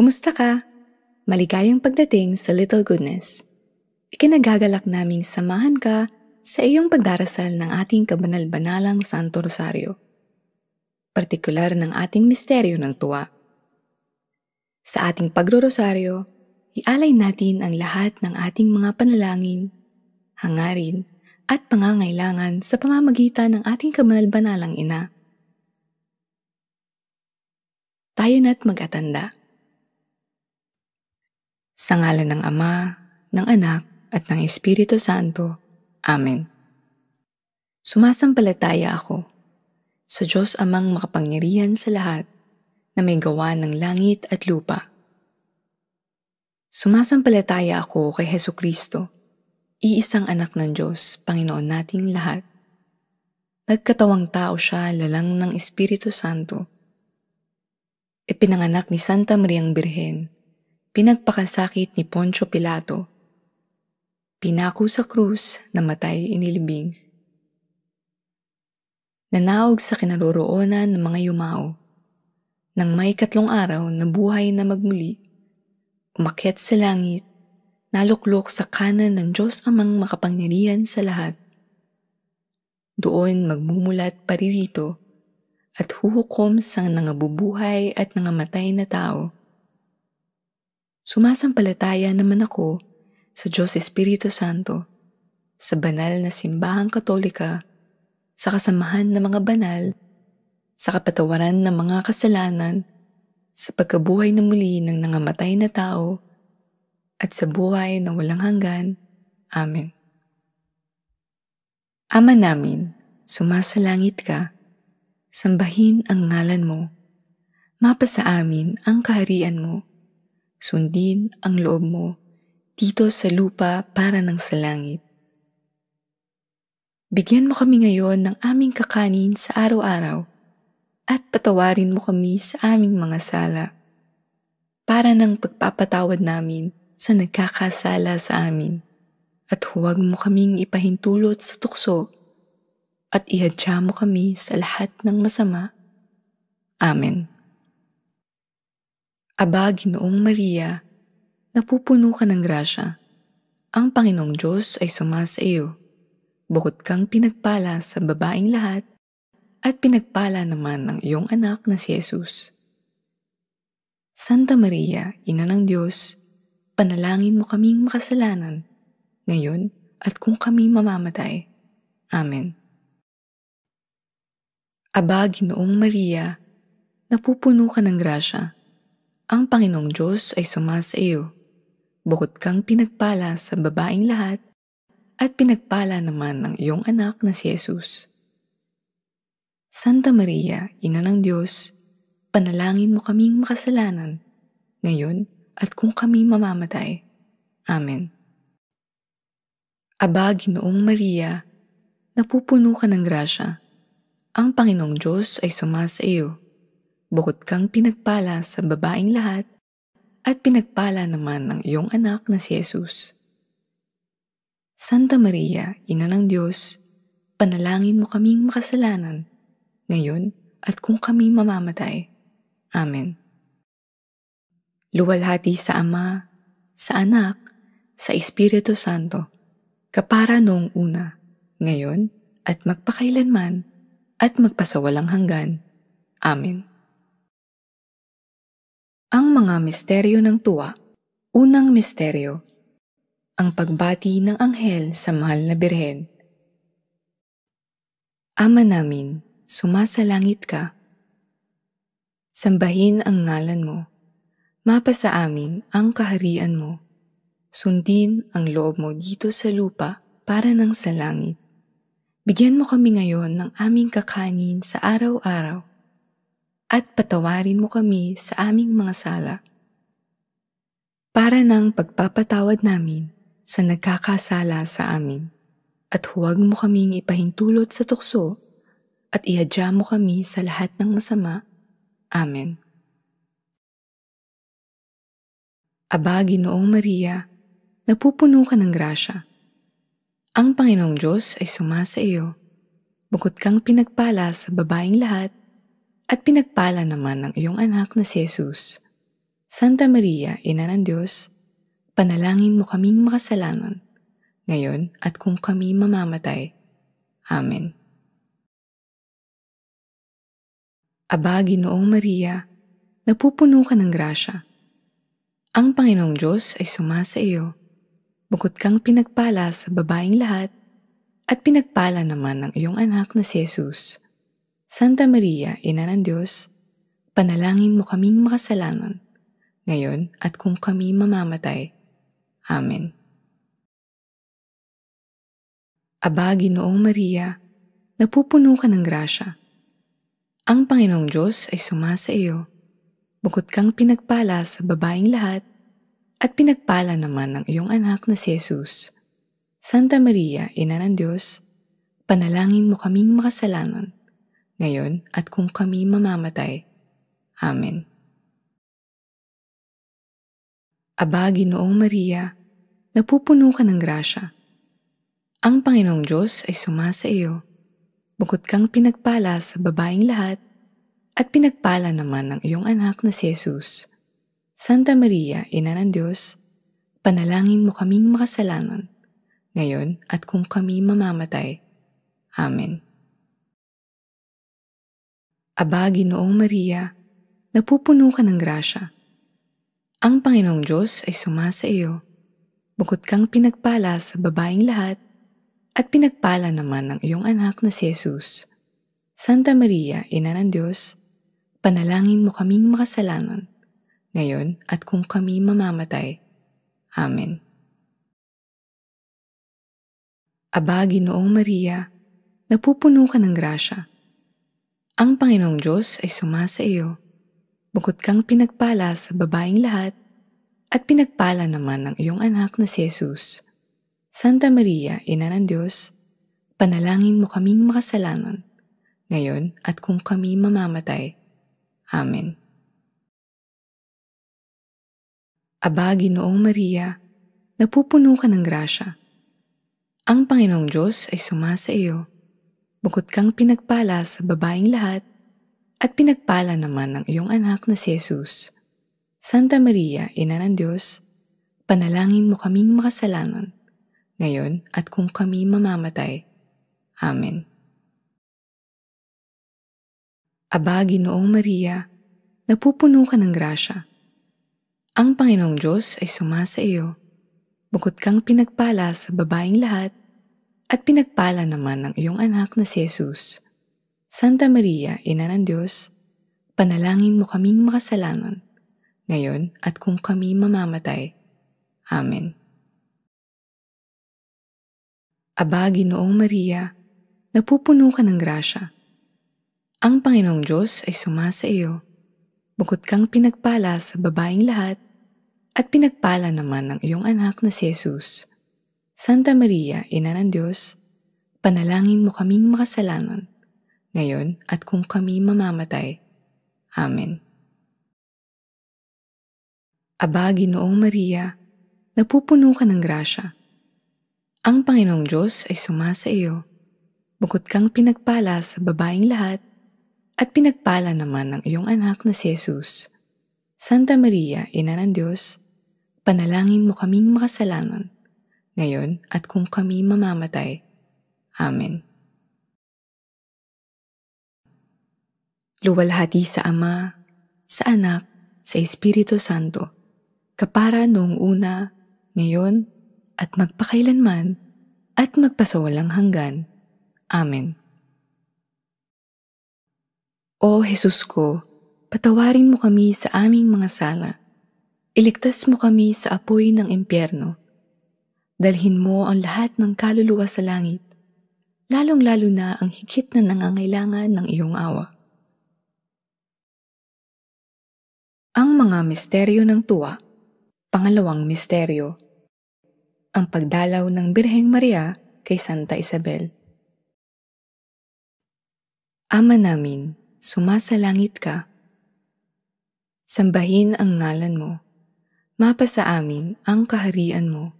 Kumusta ka? Maligayang pagdating sa Little Goodness ikinagagalak naming samahan ka sa iyong pagdarasal ng ating kabanal-banalang Santo Rosario, partikular ng ating misteryo ng tuwa. Sa ating pagro-rosaryo, ialay natin ang lahat ng ating mga panalangin, hangarin, at pangangailangan sa pamamagitan ng ating kabanal-banalang ina. Tayo na't mag-atanda. Sa ngalan ng Ama, ng Anak, at ng Espiritu Santo. Amen. Sumasampalataya ako sa Diyos amang makapangyarihan sa lahat na may gawa ng langit at lupa. Sumasampalataya ako kay Heso Kristo, iisang anak ng Diyos, Panginoon nating lahat. Nagkatawang tao siya lalang ng Espiritu Santo. Ipinanganak ni Santa Maria ang Birhen, pinagpakasakit ni Poncio Pilato, Pinako sa krus, namatay inilibing. Nanaog sa kinaroroonan ng mga yumao. Nang may katlong araw na buhay na magmuli, umakyat sa langit, naluklok sa kanan ng Diyos amang makapangyarihan sa lahat. Doon magmumulat paririto at huhukom sa nangabubuhay at nangamatay na tao. Sumasampalataya naman ako sa Diyos Espiritu Santo, sa banal na simbahang katolika, sa kasamahan ng mga banal, sa kapatawaran ng mga kasalanan, sa pagkabuhay na muli ng nangamatay na tao, at sa buhay na walang hanggan. Amen. Ama namin, sumasalangit ka, sambahin ang ngalan mo, mapasa amin ang kaharian mo, sundin ang loob mo, dito sa lupa para ng sa langit. Bigyan mo kami ngayon ng aming kakanin sa araw-araw at patawarin mo kami sa aming mga sala para ng pagpapatawad namin sa nagkakasala sa amin at huwag mo kaming ipahintulot sa tukso at ihadya mo kami sa lahat ng masama. Amen. Aba, Ginoong Maria, napupuno ka ng grasya. Ang Panginoong Diyos ay sumasa iyo. Bukod kang pinagpala sa babaing lahat at pinagpala naman ng iyong anak na si Jesus. Santa Maria, Ina ng Diyos, panalangin mo kaming makasalanan, ngayon at kung kami mamamatay. Amen. Aba, Ginoong Maria, napupuno ka ng grasya. Ang Panginoong Diyos ay sumasa iyo bukod kang pinagpala sa babaing lahat, at pinagpala naman ng iyong anak na si Jesus. Santa Maria, Ina ng Diyos, panalangin mo kaming makasalanan, ngayon at kung kami mamamatay. Amen. Aba, Ginoong Maria, napupuno ka ng grasya. Ang Panginoong Diyos ay sumasa iyo. Bukod kang pinagpala sa babaing lahat, at pinagpala naman ng iyong anak na si Jesus. Santa Maria, Ina ng Diyos, panalangin mo kaming makasalanan, ngayon at kung kami mamamatay. Amen. Luwalhati sa Ama, sa Anak, sa Espiritu Santo, kapara noong una, ngayon at magpakailanman, at magpasawalang hanggan. Amen. Ang mga misteryo ng tuwa. Unang misteryo. Ang pagbati ng anghel sa mahal na birhen. Ama namin, sumasalangit ka. Sambahin ang ngalan mo. Mapasa amin ang kaharian mo. Sundin ang loob mo dito sa lupa para ng sa langit. Bigyan mo kami ngayon ng aming kakanin sa araw-araw at patawarin mo kami sa aming mga sala. Para ng pagpapatawad namin sa nagkakasala sa amin at huwag mo kaming ipahintulot sa tukso at ihadya mo kami sa lahat ng masama. Amen. Aba, Ginoong Maria, napupuno ka ng grasya. Ang Panginoong Diyos ay sumasa iyo. Bukod kang pinagpala sa babaing lahat at pinagpala naman ng iyong anak na si Jesus. Santa Maria, Ina ng Diyos, panalangin mo kaming makasalanan, ngayon at kung kami mamamatay. Amen. Aba, Ginoong Maria, napupuno ka ng grasya. Ang Panginoong Diyos ay sumasa iyo. Bukod kang pinagpala sa babaing lahat, at pinagpala naman ng iyong anak na si Jesus. Santa Maria, Ina ng Diyos, panalangin mo kaming makasalanan, ngayon at kung kami mamamatay. Amen. Aba, Ginoong Maria, napupuno ka ng grasya. Ang Panginoong Diyos ay sumasa iyo. Bukod kang pinagpala sa babaing lahat, at pinagpala naman ang iyong anak na si Jesus. Santa Maria, Ina ng Diyos, panalangin mo kaming makasalanan, ngayon at kung kami mamamatay. Amen. Aba, Ginoong Maria, napupuno ka ng grasya. Ang Panginoong Diyos ay sumasa iyo. Bukod kang pinagpala sa babaing lahat, at pinagpala naman ng iyong anak na si Jesus. Santa Maria, Ina ng Diyos, panalangin mo kaming makasalanan, ngayon at kung kami mamamatay. Amen. Aba, Ginoong Maria, napupuno ka ng grasya. Ang Panginoong Diyos ay sumasa iyo. Bukod kang pinagpala sa babaing lahat, at pinagpala naman ang iyong anak na si Jesus. Santa Maria, Ina ng Diyos, panalangin mo kaming makasalanan, ngayon at kung kami mamamatay. Amen. Aba, Ginoong Maria, napupuno ka ng grasya. Ang Panginoong Diyos ay sumasa iyo, bukod kang pinagpala sa babaing lahat, at pinagpala naman ang iyong anak na si Jesus. Santa Maria, Ina ng Diyos, panalangin mo kaming makasalanan, ngayon at kung kami mamamatay. Amen. Aba, Ginoong Maria, napupuno ka ng grasya. Ang Panginoong Diyos ay sumasa iyo bukod kang pinagpala sa babaing lahat, at pinagpala naman ng iyong anak na si Jesus. Santa Maria, Ina ng Diyos, panalangin mo kaming makasalanan, ngayon at kung kami mamamatay. Amen. Aba, Ginoong Maria, napupuno ka ng grasya. Ang Panginoong Diyos ay sumasa iyo. Bukod kang pinagpala sa babaing lahat, at pinagpala naman ng iyong anak na si Jesus. Santa Maria, Ina ng Diyos, panalangin mo kaming makasalanan, ngayon at kung kami mamamatay. Amen. Aba, Ginoong Maria, napupuno ka ng grasya. Ang Panginoong Diyos ay sumasa iyo. Bukod kang pinagpala sa babaing lahat, at pinagpala naman ng iyong anak na si Jesus. Santa Maria, Ina ng Diyos, panalangin mo kaming makasalanan, ngayon at kung kami mamamatay. Amen. Aba, Ginoong Maria, napupuno ka ng grasya. Ang Panginoong Diyos ay sumasa iyo. Bukod kang pinagpala sa babaing lahat, at pinagpala naman ng iyong anak na si Jesus. Santa Maria, Ina ng Diyos, panalangin mo kaming makasalanan, ngayon at kung kami mamamatay. Amen. Luwalhati sa Ama, sa Anak, sa Espiritu Santo, kapara noong una, ngayon, at magpakailanman, at magpasawalang hanggan. Amen. O Jesus ko, patawarin mo kami sa aming mga sala. Iligtas mo kami sa apoy ng impyerno Dalhin mo ang lahat ng kaluluwa sa langit, lalong-lalo na ang higit na nangangailangan ng iyong awa. Ang mga misteryo ng tuwa, pangalawang misteryo, ang pagdalaw ng Birheng Maria kay Santa Isabel. Ama namin, sumasalangit ka. Sambahin ang ngalan mo. Mapa sa amin ang kaharian mo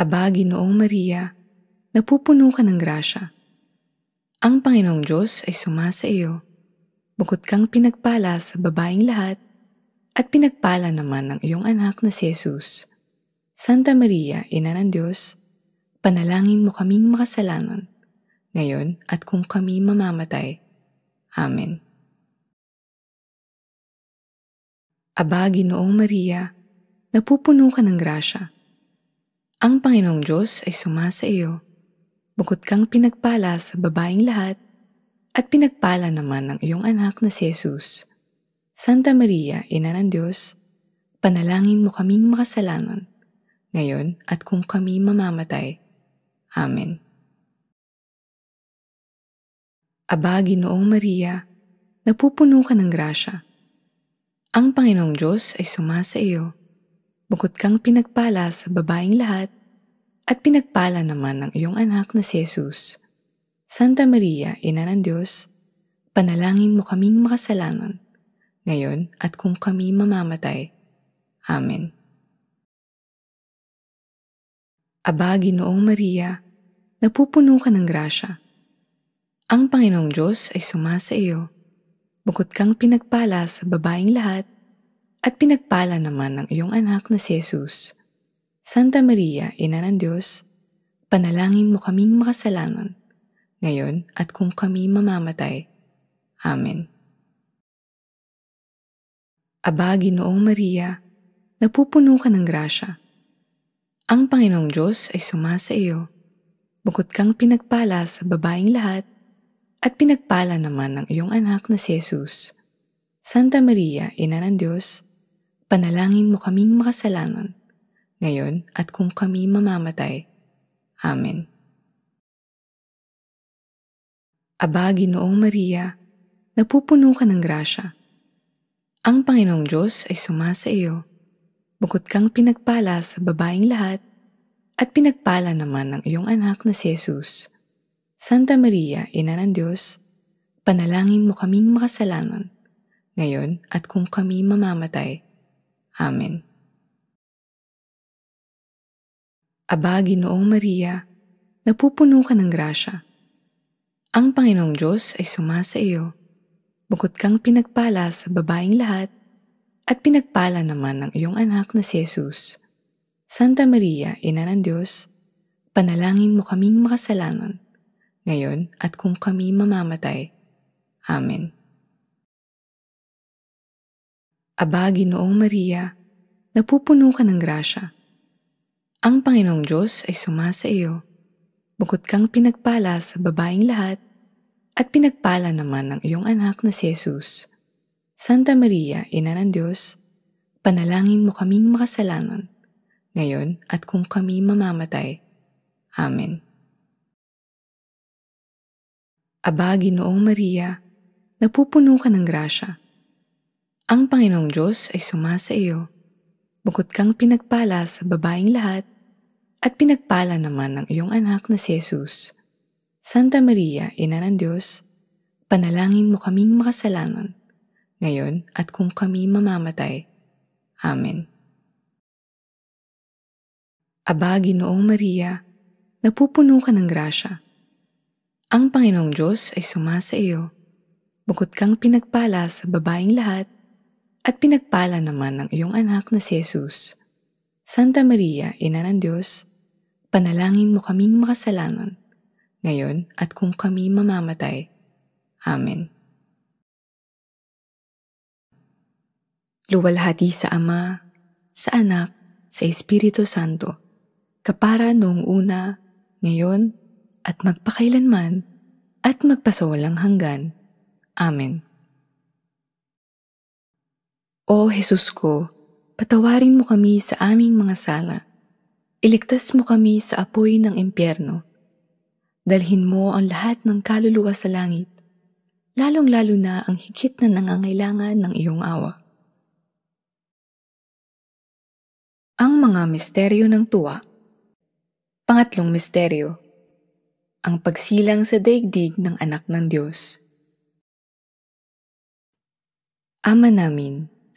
Aba, Ginoong Maria, napupuno ka ng grasya. Ang Panginoong Diyos ay sumasa iyo. Bukod kang pinagpala sa babaing lahat, at pinagpala naman ng iyong anak na si Jesus. Santa Maria, Ina ng Diyos, panalangin mo kaming makasalanan, ngayon at kung kami mamamatay. Amen. Aba, Ginoong Maria, napupuno ka ng grasya. Ang Panginoong Diyos ay suma sa iyo. Bukod kang pinagpala sa babaeng lahat, at pinagpala naman ang iyong anak na si Jesus. Santa Maria, Ina ng Diyos, panalangin mo kaming makasalanan, ngayon at kung kami mamamatay. Amen. Aba, Ginoong Maria, napupuno ka ng grasya. Ang Panginoong Diyos ay suma sa iyo Bukod kang pinagpala sa babaeng lahat, at pinagpala naman ng iyong anak na si Jesus. Santa Maria, Ina ng Diyos, panalangin mo kaming makasalanan, ngayon at kung kami mamamatay. Amen. Aba, Ginoong Maria, napupuno ka ng grasya. Ang Panginoong Diyos ay sumasa iyo. Bukod kang pinagpala sa babaeng lahat, at pinagpala naman ng iyong anak na si Jesus. Santa Maria, Ina ng Diyos, panalangin mo kaming makasalanan, ngayon at kung kami mamamatay. Amen. Aba, Ginoong Maria, napupuno ka ng grasya. Ang Panginoong Diyos ay suma sa iyo. Bukod kang pinagpala sa babaing lahat, at pinagpala naman ng iyong anak na si Jesus. Santa Maria, Ina ng Diyos, Panalangin mo kaming makasalanan, ngayon at kung kami mamamatay. Amen. Aba, Ginoong Maria, napupuno ka ng grasya. Ang Panginoong Diyos ay sumasa iyo. Bukod kang pinagpala sa babaing lahat, at pinagpala naman ng iyong anak na si Jesus. Santa Maria, Ina ng Diyos, panalangin mo kaming makasalanan, ngayon at kung kami mamamatay. Amen. Aba, Ginoong Maria, napupuno ka ng grasya. Ang Panginoong Diyos ay sumasa iyo. Bukod kang pinagpala sa babaing lahat, at pinagpala naman ng iyong anak na si Jesus. Santa Maria, Ina ng Diyos, panalangin mo kaming makasalanan, ngayon at kung kami mamamatay. Amen. Aba, Ginoong Maria, napupuno ka ng grasya. Ang Panginoong Diyos ay sumasa iyo. Bukod kang pinagpala sa babaing lahat, at pinagpala naman ng iyong anak na si Jesus. Santa Maria, Ina ng Diyos, panalangin mo kaming makasalanan, ngayon at kung kami mamamatay. Amen. Aba, Ginoong Maria, napupuno ka ng grasya. Ang Panginoong Diyos ay sumasa iyo. Bukod kang pinagpala sa babaing lahat, at pinagpala naman ang iyong anak na si Jesus. Santa Maria, Ina ng Diyos, panalangin mo kaming makasalanan, ngayon at kung kami mamamatay. Amen. Aba, Ginoong Maria, napupuno ka ng grasya. Ang Panginoong Diyos ay sumasa iyo. Bukod kang pinagpala sa babaing lahat, at pinagpala naman ng iyong anak na si Jesus. Santa Maria, Ina ng Diyos, panalangin mo kaming makasalanan, ngayon at kung kami mamamatay. Amen. Luwalhati sa Ama, sa Anak, sa Espiritu Santo, kapara noong una, ngayon, at magpakailanman, at magpasawalang hanggan. Amen. O Jesus ko, patawarin mo kami sa aming mga sala. Iligtas mo kami sa apoy ng impyerno. Dalhin mo ang lahat ng kaluluwa sa langit, lalong-lalo na ang higit na nangangailangan ng iyong awa. Ang mga misteryo ng tuwa Pangatlong misteryo, ang pagsilang sa daigdig ng anak ng Diyos. Ama namin,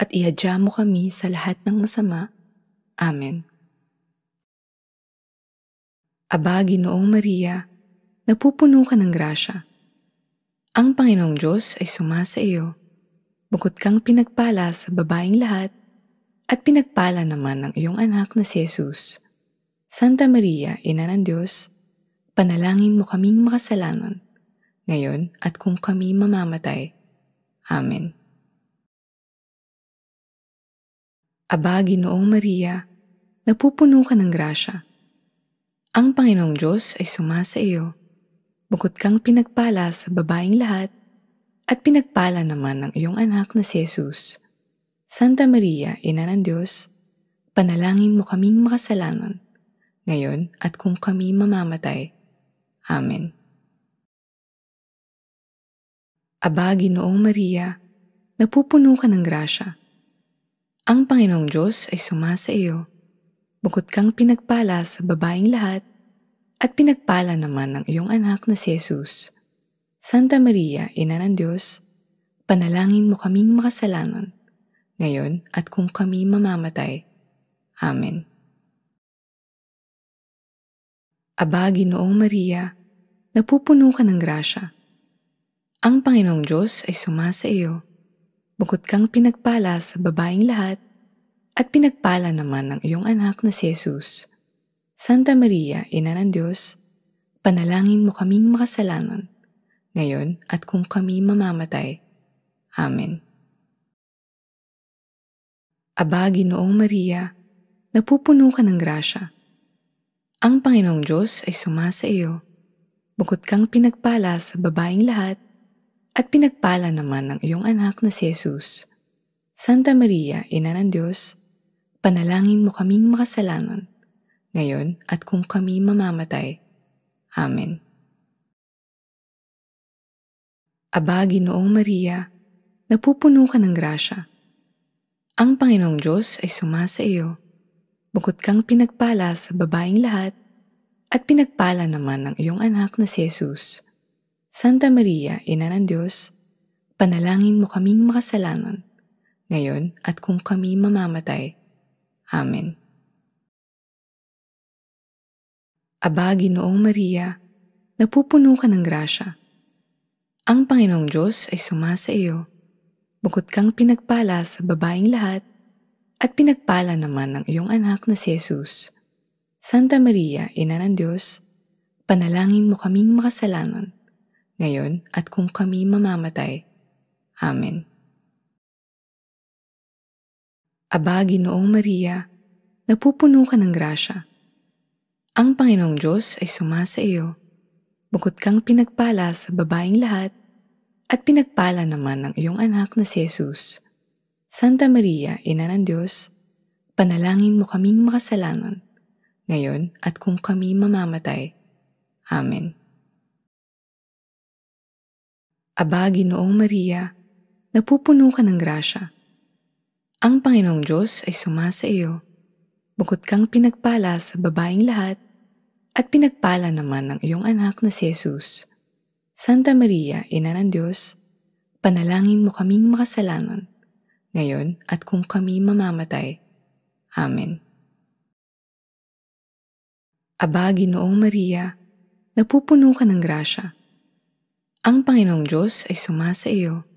at ihadya mo kami sa lahat ng masama. Amen. Aba, Ginoong Maria, napupuno ka ng grasya. Ang Panginoong Diyos ay sumasa iyo. Bukod kang pinagpala sa babaing lahat, at pinagpala naman ng iyong anak na si Jesus. Santa Maria, Ina ng Diyos, panalangin mo kaming makasalanan, ngayon at kung kami mamamatay. Amen. Aba, Ginoong Maria, napupuno ka ng grasya. Ang Panginoong Diyos ay sumasa iyo. Bukod kang pinagpala sa babaing lahat, at pinagpala naman ng iyong anak na si Jesus. Santa Maria, Ina ng Diyos, panalangin mo kaming makasalanan, ngayon at kung kami mamamatay. Amen. Aba, Ginoong Maria, napupuno ka ng grasya. Ang Panginoong Diyos ay suma sa iyo. Bukod kang pinagpala sa babaing lahat, at pinagpala naman ang iyong anak na si Jesus. Santa Maria, Ina ng Diyos, panalangin mo kaming makasalanan, ngayon at kung kami mamamatay. Amen. Aba, Ginoong Maria, napupuno ka ng grasya. Ang Panginoong Diyos ay suma sa iyo Bukod kang pinagpala sa babaeng lahat, at pinagpala naman ng iyong anak na si Jesus. Santa Maria, Ina ng Diyos, panalangin mo kaming makasalanan, ngayon at kung kami mamamatay. Amen. Aba, Ginoong Maria, napupuno ka ng grasya. Ang Panginoong Diyos ay sumasa iyo. Bukod kang pinagpala sa babaeng lahat, at pinagpala naman ng iyong anak na si Jesus. Santa Maria, Ina ng Diyos, panalangin mo kaming makasalanan, ngayon at kung kami mamamatay. Amen. Aba, Ginoong Maria, napupuno ka ng grasya. Ang Panginoong Diyos ay sumasa iyo. Bukod kang pinagpala sa babaing lahat, at pinagpala naman ng iyong anak na si Jesus. Santa Maria, Ina ng Diyos, panalangin mo kaming makasalanan, ngayon at kung kami mamamatay. Amen. Aba, Ginoong Maria, napupuno ka ng grasya. Ang Panginoong Diyos ay sumasa iyo. Bukod kang pinagpala sa babaing lahat, at pinagpala naman ang iyong anak na si Jesus. Santa Maria, Ina ng Diyos, panalangin mo kaming makasalanan, ngayon at kung kami mamamatay. Amen. Aba, Ginoong Maria, napupuno ka ng grasya. Ang Panginoong Diyos ay sumasa iyo. Bukod kang pinagpala sa babaing lahat, at pinagpala naman ang iyong anak na si Jesus. Santa Maria, Ina ng Diyos, panalangin mo kaming makasalanan, ngayon at kung kami mamamatay. Amen. Aba, Ginoong Maria, napupuno ka ng grasya. Ang Panginoong Diyos ay sumasa iyo. Bukod kang pinagpala sa babaing lahat, at pinagpala naman ng iyong anak na si Jesus. Santa Maria, Ina ng Diyos, panalangin mo kaming makasalanan, ngayon at kung kami mamamatay. Amen. Aba, Ginoong Maria, napupuno ka ng grasya. Ang Panginoong Diyos ay suma sa iyo.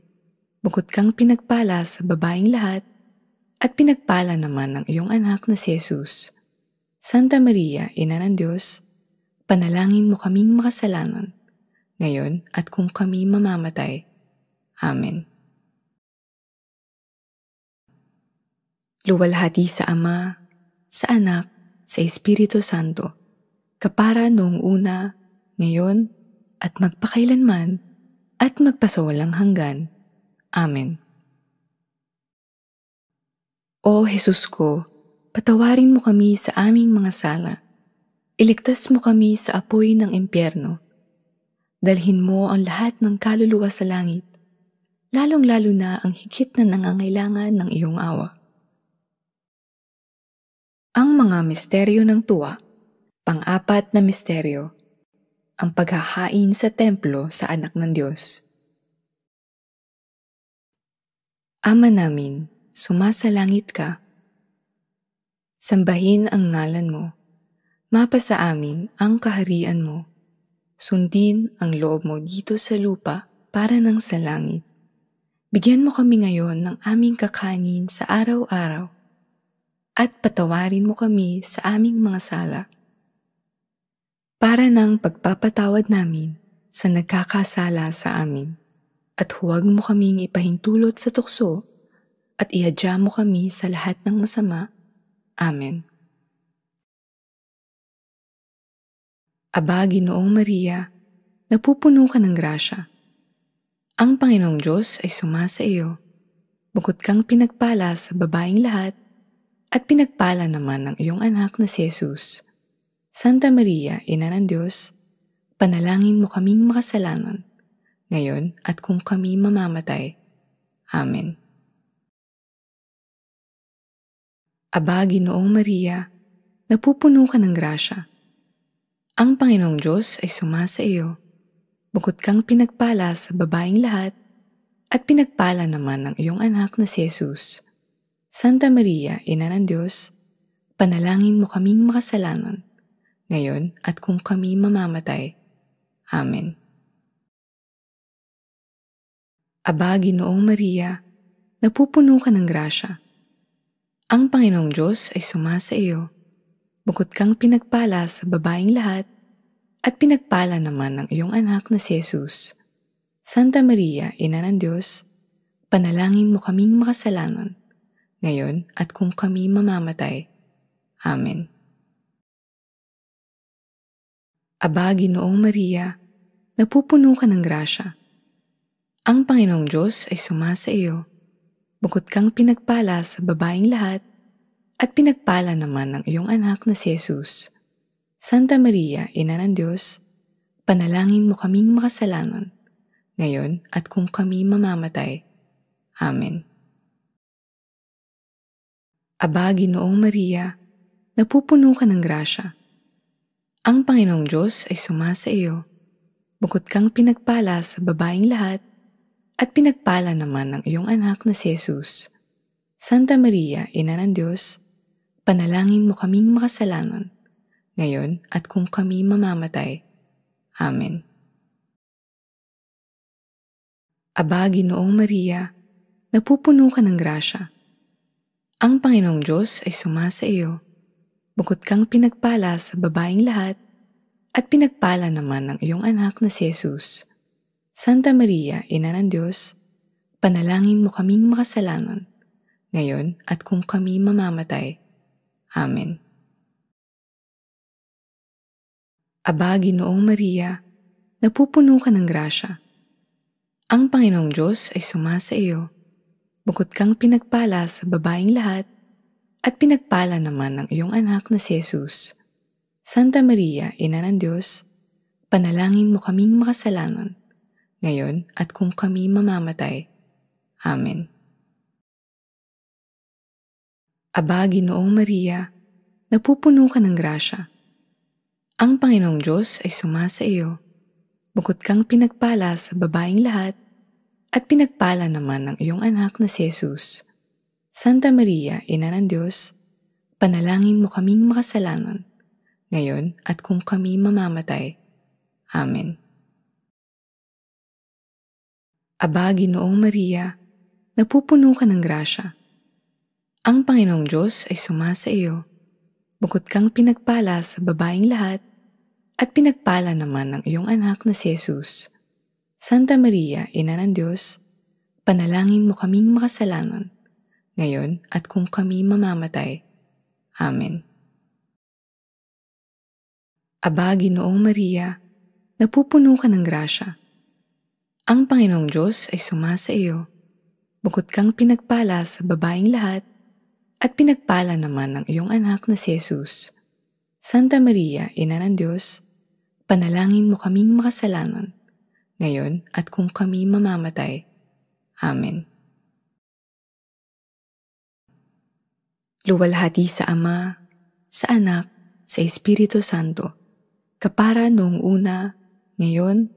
Bukod kang pinagpala sa babaing lahat, at pinagpala naman ng iyong anak na si Jesus. Santa Maria, Ina ng Diyos, panalangin mo kaming makasalanan, ngayon at kung kami mamamatay. Amen. Luwalhati sa Ama, sa Anak, sa Espiritu Santo, kapara noong una, ngayon, at magpakailanman at magpasawalang hanggan. Amen. O Jesus ko, patawarin mo kami sa aming mga sala. Iligtas mo kami sa apoy ng impyerno. Dalhin mo ang lahat ng kaluluwa sa langit, lalong-lalo na ang higit na nangangailangan ng iyong awa. Ang mga misteryo ng tuwa, pang-apat na misteryo, ang paghahain sa templo sa anak ng Diyos. Ama namin, sumasalangit ka. Sambahin ang ngalan mo. Mapa sa amin ang kaharian mo. Sundin ang loob mo dito sa lupa para ng sa langit. Bigyan mo kami ngayon ng aming kakanin sa araw-araw at patawarin mo kami sa aming mga sala para ng pagpapatawad namin sa nagkakasala sa amin. At huwag mo kaming ipahintulot sa tukso at ihadya mo kami sa lahat ng masama. Amen. Aba, Ginoong Maria, napupuno ka ng grasya. Ang Panginoong Diyos ay sumasa iyo. Bukod kang pinagpala sa babaing lahat, at pinagpala naman ng iyong anak na si Jesus. Santa Maria, Ina ng Diyos, panalangin mo kaming makasalanan, ngayon at kung kami mamamatay. Amen. Aba, Ginoong Maria, napupuno ka ng grasya. Ang Panginoong Diyos ay sumasa iyo. Bukod kang pinagpala sa babaing lahat, at pinagpala naman ng iyong anak na si Jesus. Santa Maria, Ina ng Diyos, panalangin mo kaming makasalanan, ngayon at kung kami mamamatay. Amen. Aba, Ginoong Maria, napupuno ka ng grasya. Ang Panginoong Diyos ay sumasa iyo. Bukod kang pinagpala sa babaing lahat, at pinagpala naman ang iyong anak na si Jesus. Santa Maria, Ina ng Diyos, panalangin mo kaming makasalanan, ngayon at kung kami mamamatay. Amen. Aba, Ginoong Maria, napupuno ka ng grasya. Ang Panginoong Diyos ay sumasa iyo. Bukod kang pinagpala sa babaing lahat, at pinagpala naman ang iyong anak na si Jesus. Santa Maria, Ina ng Diyos, panalangin mo kaming makasalanan, ngayon at kung kami mamamatay. Amen. Aba, Ginoong Maria, napupuno ka ng grasya. Ang Panginoong Diyos ay suma sa iyo. Bukod kang pinagpala sa babaing lahat, at pinagpala naman ang iyong anak na si Jesus. Santa Maria, Ina ng Diyos, panalangin mo kaming makasalanan, ngayon at kung kami mamamatay. Amen. Aba, Ginoong Maria, napupuno ka ng grasya. Ang Panginoong Diyos ay suma sa iyo bukod kang pinagpala sa babaing lahat, at pinagpala naman ng iyong anak na si Jesus. Santa Maria, Ina ng Diyos, panalangin mo kaming makasalanan, ngayon at kung kami mamamatay. Amen. Aba, Ginoong Maria, napupuno ka ng grasya. Ang Panginoong Diyos ay sumasa iyo. Bukod kang pinagpala sa babaing lahat, at pinagpala naman ng iyong anak na si Jesus. Santa Maria, Ina ng Diyos, panalangin mo kaming makasalanan, ngayon at kung kami mamamatay. Amen. Aba, Ginoong Maria, napupuno ka ng grasya. Ang Panginoong Diyos ay sumasa iyo. Bukod kang pinagpala sa babaing lahat, at pinagpala naman ng iyong anak na si Jesus. Santa Maria, Ina ng Diyos, panalangin mo kaming makasalanan, ngayon at kung kami mamamatay. Amen. Aba, Ginoong Maria, napupuno ka ng grasya. Ang Panginoong Diyos ay sumasa iyo. Bukod kang pinagpala sa babaing lahat, at pinagpala naman ang iyong anak na si Jesus. Santa Maria, Ina ng Diyos, panalangin mo kaming makasalanan, ngayon at kung kami mamamatay. Amen. Aba, Ginoong Maria, napupuno ka ng grasya. Ang Panginoong Diyos ay sumasa iyo. Bukod kang pinagpala sa babaing lahat, at pinagpala naman ng iyong anak na si Jesus. Santa Maria, Ina ng Diyos, panalangin mo kaming makasalanan, ngayon at kung kami mamamatay. Amen. luwalhati sa Ama, sa Anak, sa Espiritu Santo, kapara noong una, ngayon,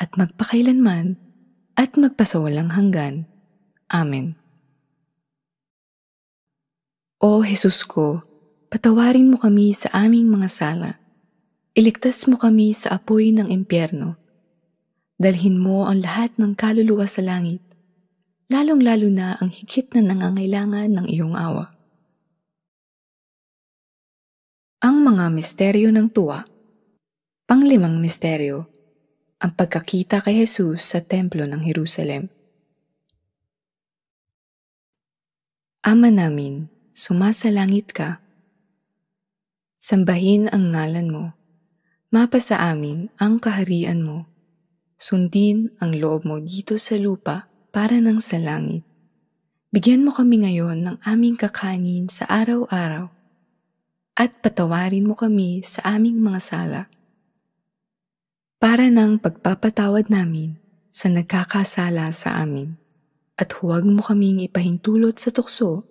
at magpakailanman, at magpasawalang hanggan. Amen. O Jesus ko, patawarin mo kami sa aming mga sala. Iligtas mo kami sa apoy ng impyerno. Dalhin mo ang lahat ng kaluluwa sa langit, lalong-lalo na ang higit na nangangailangan ng iyong awa. Ang mga misteryo ng tuwa. Panglimang misteryo, ang pagkakita kay Jesus sa templo ng Jerusalem. Ama namin, sumasalangit ka. Sambahin ang ngalan mo. Mapa sa amin ang kaharian mo. Sundin ang loob mo dito sa lupa para ng sa langit. Bigyan mo kami ngayon ng aming kakanin sa araw-araw at patawarin mo kami sa aming mga sala para ng pagpapatawad namin sa nagkakasala sa amin. At huwag mo kaming ipahintulot sa tukso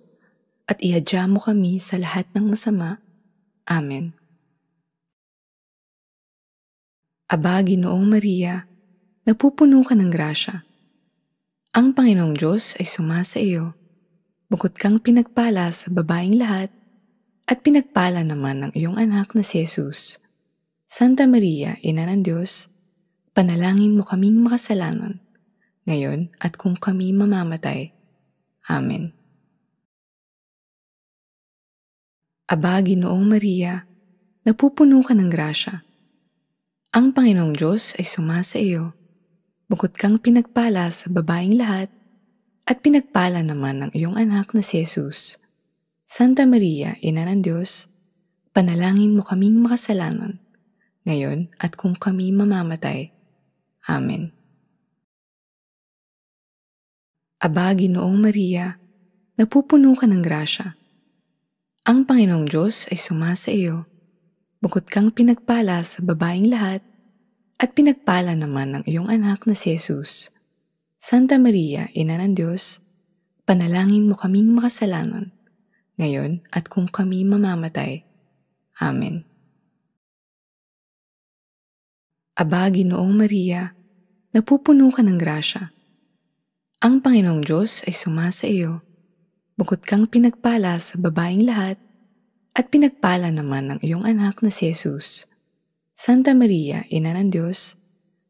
at ihadya mo kami sa lahat ng masama. Amen. Aba, Ginoong Maria, napupuno ka ng grasya. Ang Panginoong Diyos ay sumasa iyo. Bukod kang pinagpala sa babaing lahat, at pinagpala naman ng iyong anak na si Jesus. Santa Maria, Ina ng Diyos, panalangin mo kaming makasalanan, ngayon at kung kami mamamatay. Amen. Aba, Ginoong Maria, napupuno ka ng grasya. Ang Panginoong Diyos ay sumasa iyo. Bukod kang pinagpala sa babaing lahat, at pinagpala naman ng iyong anak na si Jesus. Santa Maria, Ina ng Diyos, panalangin mo kaming makasalanan, ngayon at kung kami mamamatay. Amen. Aba, Ginoong Maria, napupuno ka ng grasya. Ang Panginoong Diyos ay sumasa iyo. Bukod kang pinagpala sa babaing lahat, at pinagpala naman ang iyong anak na si Jesus. Santa Maria, Ina ng Diyos, panalangin mo kaming makasalanan, ngayon at kung kami mamamatay. Amen. Aba, Ginoong Maria, napupuno ka ng grasya. Ang Panginoong Diyos ay sumasa iyo. Bukod kang pinagpala sa babaing lahat, at pinagpala naman ng iyong anak na si Jesus. Santa Maria, Ina ng Diyos,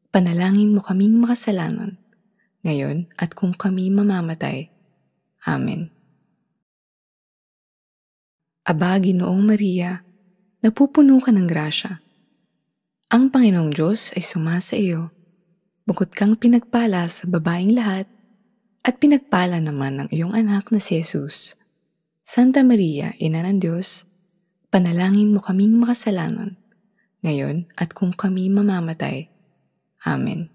panalangin mo kaming makasalanan, ngayon at kung kami mamamatay. Amen. Aba, Ginoong Maria, napupuno ka ng grasya. Ang Panginoong Diyos ay sumasa iyo. Bukod kang pinagpala sa babaing lahat, at pinagpala naman ang iyong anak na si Jesus. Santa Maria, Ina ng Diyos, panalangin mo kaming makasalanan, ngayon at kung kami mamamatay. Amen.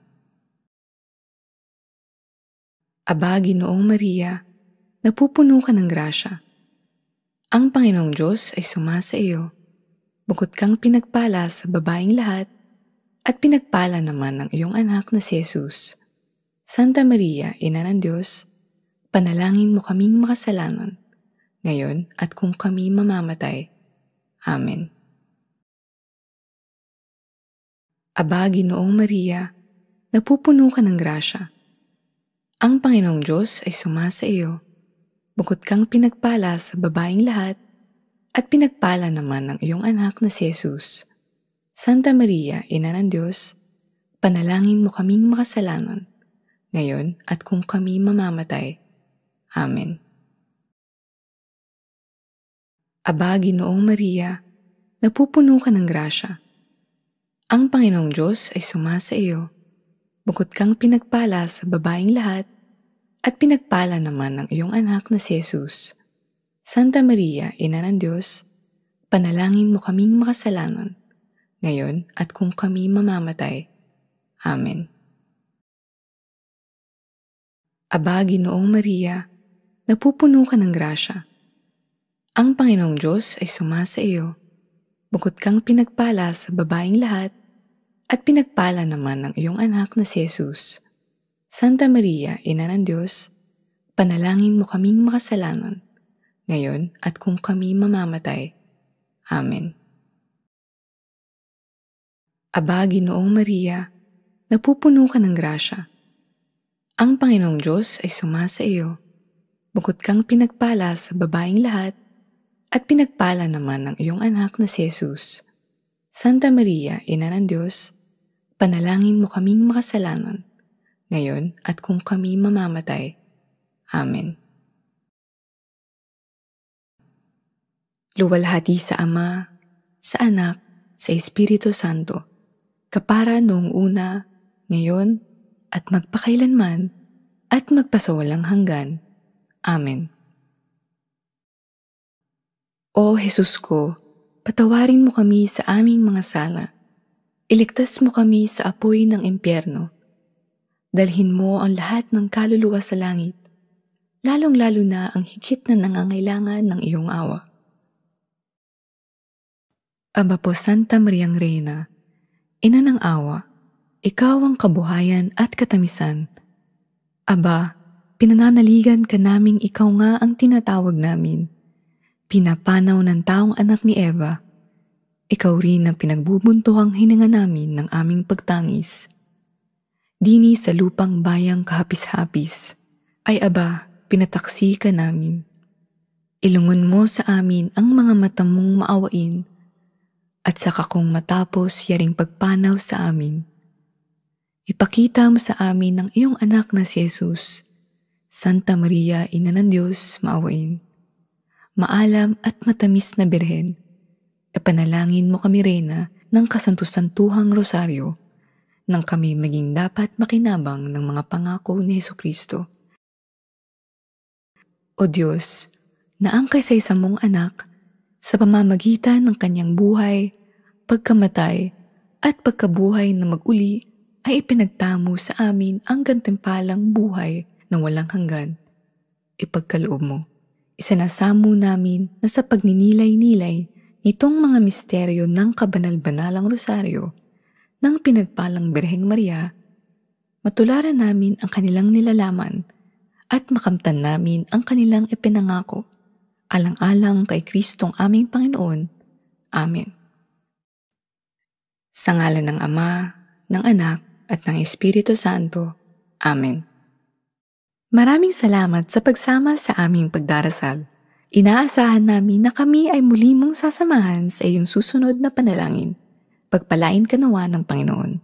Aba, Ginoong Maria, napupuno ka ng grasya. Ang Panginoong Diyos ay sumasa iyo. Bukod kang pinagpala sa babaing lahat, at pinagpala naman ang iyong anak na si Jesus. Santa Maria, Ina ng Diyos, panalangin mo kaming makasalanan, ngayon at kung kami mamamatay. Amen. Aba, Ginoong Maria, napupuno ka ng grasya. Ang Panginoong Diyos ay sumasa iyo bukod kang pinagpala sa babaing lahat, at pinagpala naman ng iyong anak na si Jesus. Santa Maria, Ina ng Diyos, panalangin mo kaming makasalanan, ngayon at kung kami mamamatay. Amen. Aba, Ginoong Maria, napupuno ka ng grasya. Ang Panginoong Diyos ay sumasa iyo. Bukod kang pinagpala sa babaing lahat, at pinagpala naman ng iyong anak na si Jesus. Santa Maria, Ina ng Diyos, panalangin mo kaming makasalanan, ngayon at kung kami mamamatay. Amen. Aba, Ginoong Maria, napupuno ka ng grasya. Ang Panginoong Diyos ay sumasa iyo. Bukod kang pinagpala sa babaeng lahat, at pinagpala naman ng iyong anak na si Jesus. Santa Maria, Ina ng Diyos, panalangin mo kaming makasalanan, ngayon at kung kami mamamatay. Amen. Aba, Ginoong Maria, napupuno ka ng grasya. Ang Panginoong Diyos ay sumasa iyo. Bukod kang pinagpala sa babaing lahat, at pinagpala naman ng iyong anak na si Jesus. Santa Maria, Ina ng Diyos, panalangin mo kaming makasalanan, ngayon at kung kami mamamatay. Amen. Luwalhati sa Ama, sa Anak, sa Espiritu Santo, kapara noong una, ngayon, at magpakailanman, at magpasawalang hanggan. Amen. O Jesus ko, patawarin mo kami sa aming mga sala. Iligtas mo kami sa apoy ng impyerno Dalhin mo ang lahat ng kaluluwa sa langit, lalong-lalo na ang higit na nangangailangan ng iyong awa. Aba po Santa Mariang Reina, Ina ng awa, ikaw ang kabuhayan at katamisan. Aba, pinananaligan ka naming ikaw nga ang tinatawag namin. Pinapanaw ng taong anak ni Eva. Ikaw rin ang pinagbubuntuhang hininga namin ng aming pagtangis dini sa lupang bayang kahapis-hapis, ay aba, pinataksi ka namin. Ilungon mo sa amin ang mga mata mong maawain at saka kong matapos yaring pagpanaw sa amin. Ipakita mo sa amin ang iyong anak na si Jesus, Santa Maria, Ina ng Diyos, maawain. Maalam at matamis na birhen, ipanalangin mo kami, Reyna, ng kasantusantuhang rosaryo nang kami maging dapat makinabang ng mga pangako ni Heso Kristo. O Diyos, na naangkay sa mong anak sa pamamagitan ng kanyang buhay, pagkamatay, at pagkabuhay na maguli ay ipinagtamo sa amin ang gantimpalang buhay na walang hanggan. Ipagkaloob mo isinasamo namin na sa pagninilay-nilay nitong mga misteryo ng kabanal-banalang rosaryo, ng pinagpalang Birheng Maria, matularan namin ang kanilang nilalaman at makamtan namin ang kanilang ipinangako alang-alang kay Kristong aming Panginoon. Amen. Sa ngalan ng Ama, ng Anak, at ng Espiritu Santo. Amen. Maraming salamat sa pagsama sa aming pagdarasal. Inaasahan namin na kami ay muli mong sasamahan sa iyong susunod na panalangin. Pagpalain ka nawa ng Panginoon.